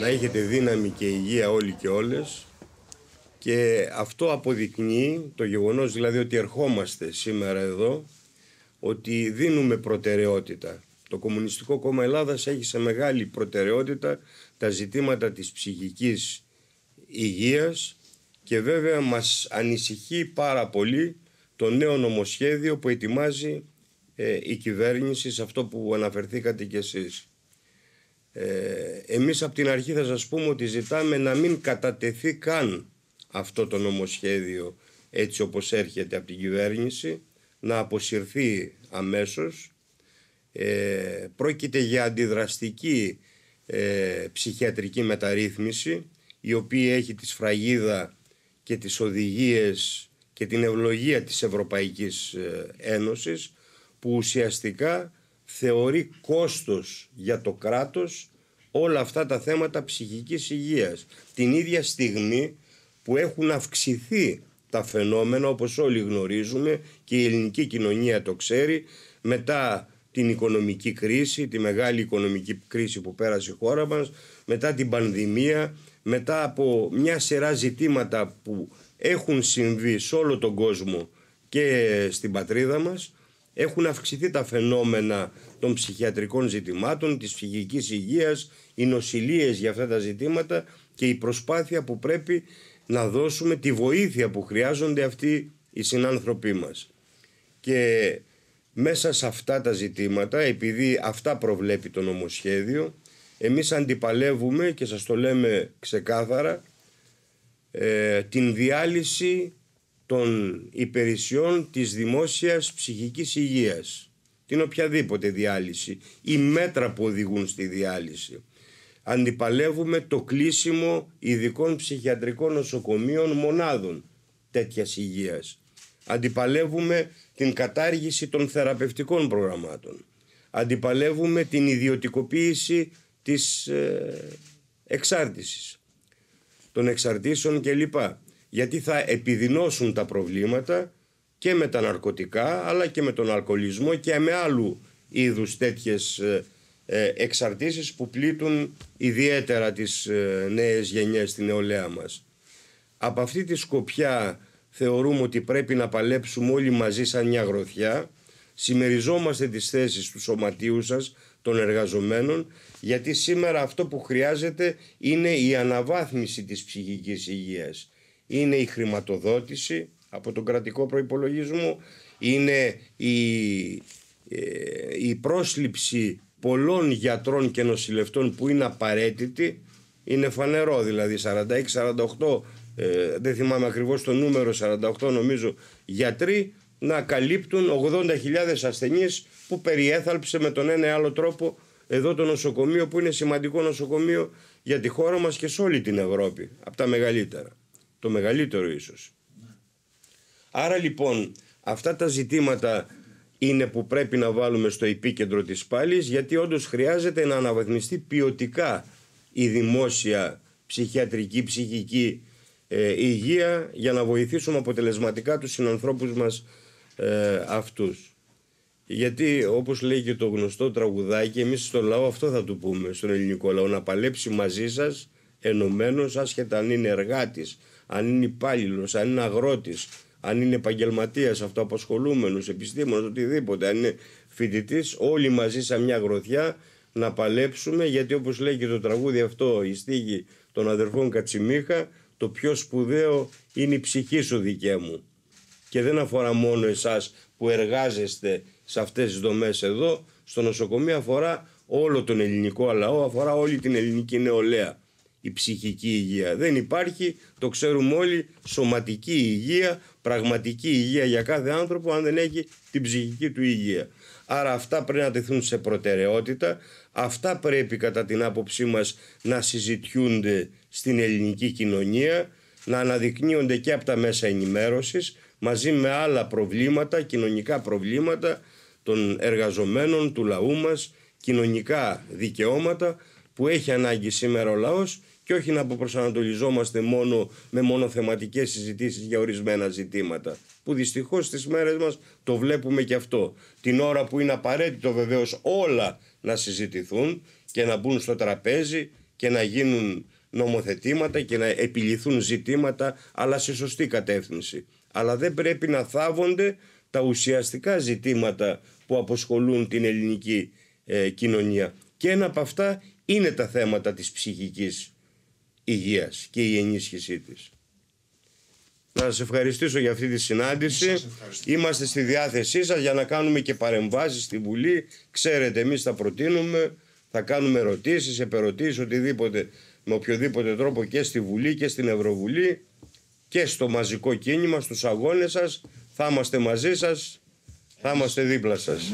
Να έχετε δύναμη και υγεία όλοι και όλες. Και αυτό αποδεικνύει το γεγονός δηλαδή ότι ερχόμαστε σήμερα εδώ, ότι δίνουμε προτεραιότητα. Το Κομμουνιστικό Κόμμα Ελλάδας έχει σε μεγάλη προτεραιότητα τα ζητήματα της ψυχικής υγείας και βέβαια μας ανησυχεί πάρα πολύ το νέο νομοσχέδιο που ετοιμάζει ε, η κυβέρνηση σε αυτό που αναφερθήκατε κι εσείς. Ε, εμείς από την αρχή θα σας πούμε ότι ζητάμε να μην κατατεθεί καν αυτό το νομοσχέδιο έτσι όπως έρχεται από την κυβέρνηση να αποσυρθεί αμέσως ε, πρόκειται για αντιδραστική ε, ψυχιατρική μεταρρύθμιση η οποία έχει τη σφραγίδα και τις οδηγίες και την ευλογία της Ευρωπαϊκής ε, Ένωσης που ουσιαστικά θεωρεί κόστος για το κράτος όλα αυτά τα θέματα ψυχικής υγείας. Την ίδια στιγμή που έχουν αυξηθεί τα φαινόμενα όπως όλοι γνωρίζουμε και η ελληνική κοινωνία το ξέρει μετά την οικονομική κρίση, τη μεγάλη οικονομική κρίση που πέρασε η χώρα μας, μετά την πανδημία, μετά από μια σειρά ζητήματα που έχουν συμβεί σε όλο τον κόσμο και στην πατρίδα μας έχουν αυξηθεί τα φαινόμενα των ψυχιατρικών ζητημάτων, της ψυχικής υγείας, οι νοσηλίες για αυτά τα ζητήματα και η προσπάθεια που πρέπει να δώσουμε τη βοήθεια που χρειάζονται αυτοί οι συνάνθρωποι μας. Και μέσα σε αυτά τα ζητήματα, επειδή αυτά προβλέπει το νομοσχέδιο, εμείς αντιπαλεύουμε και σας το λέμε ξεκάθαρα, ε, την διάλυση των υπηρεσιών της δημόσιας ψυχικής υγείας, την οποιαδήποτε διάλυση ή μέτρα που οδηγούν στη διάλυση. Αντιπαλεύουμε το κλείσιμο ειδικών ψυχιατρικών νοσοκομείων μονάδων τέτοιας υγείας. Αντιπαλεύουμε την κατάργηση των θεραπευτικών προγραμμάτων. Αντιπαλεύουμε την ιδιωτικοποίηση της ε, εξάρτησης, των εξαρτήσεων κλπ γιατί θα επιδεινώσουν τα προβλήματα και με τα ναρκωτικά αλλά και με τον αλκοολισμό και με άλλου είδους τέτοιες ε, ε, εξαρτήσεις που πλήττουν ιδιαίτερα τις ε, νέες γενιές στην νεολαία μας. Από αυτή τη σκοπιά θεωρούμε ότι πρέπει να παλέψουμε όλοι μαζί σαν μια γροθιά. Συμμεριζόμαστε τις θέσεις του σωματείου σας, των εργαζομένων, γιατί σήμερα αυτό που χρειάζεται είναι η αναβάθμιση της ψυχικής υγείας είναι η χρηματοδότηση από τον κρατικό προϋπολογισμό, είναι η, ε, η πρόσληψη πολλών γιατρών και νοσηλευτών που είναι απαραίτητη, είναι φανερό δηλαδή 46-48 ε, δεν θυμάμαι ακριβώς το νούμερο 48 νομίζω γιατροί να καλύπτουν 80.000 ασθενείς που περιέθαλψε με τον ένα ή άλλο τρόπο εδώ το νοσοκομείο που είναι σημαντικό νοσοκομείο για τη χώρα μας και σε όλη την Ευρώπη από τα μεγαλύτερα. Το μεγαλύτερο ίσως. Άρα λοιπόν αυτά τα ζητήματα είναι που πρέπει να βάλουμε στο επίκεντρο της πάλης γιατί όντως χρειάζεται να αναβαθμιστεί ποιοτικά η δημόσια ψυχιατρική, ψυχική ε, υγεία για να βοηθήσουμε αποτελεσματικά τους συνανθρώπους μας ε, αυτούς. Γιατί όπως λέει και το γνωστό τραγουδάκι εμείς στο λαό αυτό θα του πούμε στον ελληνικό λαό να παλέψει μαζί σας ενωμένος άσχετα αν είναι εργάτης αν είναι υπάλληλος, αν είναι αγρότης, αν είναι επαγγελματίας, αυτοαπασχολούμενος, επιστήμονας, οτιδήποτε, αν είναι φοιτητής, όλοι μαζί σαν μια γροθιά να παλέψουμε γιατί όπως λέει και το τραγούδι αυτό η στίγη των αδερφών Κατσιμίχα το πιο σπουδαίο είναι η ψυχή σου δικέ μου και δεν αφορά μόνο εσάς που εργάζεστε σε αυτές τις δομές εδώ στο νοσοκομείο αφορά όλο τον ελληνικό λαό αφορά όλη την ελληνική νεολαία η ψυχική υγεία. Δεν υπάρχει, το ξέρουμε όλοι, σωματική υγεία, πραγματική υγεία για κάθε άνθρωπο αν δεν έχει την ψυχική του υγεία. Άρα αυτά πρέπει να τεθούν σε προτεραιότητα, αυτά πρέπει κατά την άποψή μας να συζητιούνται στην ελληνική κοινωνία, να αναδεικνύονται και από τα μέσα ενημέρωσης μαζί με άλλα προβλήματα, κοινωνικά προβλήματα των εργαζομένων, του λαού μας, κοινωνικά δικαιώματα που έχει ανάγκη σήμερα ο λαός και όχι να προσανατολιζόμαστε μόνο με μόνο θεματικές συζητήσεις για ορισμένα ζητήματα που δυστυχώς στις μέρες μας το βλέπουμε και αυτό. Την ώρα που είναι απαραίτητο βεβαίως όλα να συζητηθούν και να μπουν στο τραπέζι και να γίνουν νομοθετήματα και να επιληθούν ζητήματα αλλά σε σωστή κατεύθυνση. Αλλά δεν πρέπει να θάβονται τα ουσιαστικά ζητήματα που αποσχολούν την ελληνική ε, κοινωνία. Και ένα από αυτά είναι τα θέματα της ψυχικής υγείας και η ενίσχυσή της. Να σας ευχαριστήσω για αυτή τη συνάντηση. Είμαστε στη διάθεσή σας για να κάνουμε και παρεμβάσεις στη Βουλή. Ξέρετε, εμείς θα προτείνουμε, θα κάνουμε ερωτήσεις, επερωτήσεις, οτιδήποτε, με οποιοδήποτε τρόπο και στη Βουλή και στην Ευρωβουλή και στο μαζικό κίνημα, στους αγώνες σας. Θα είμαστε μαζί σας, θα είμαστε δίπλα σας.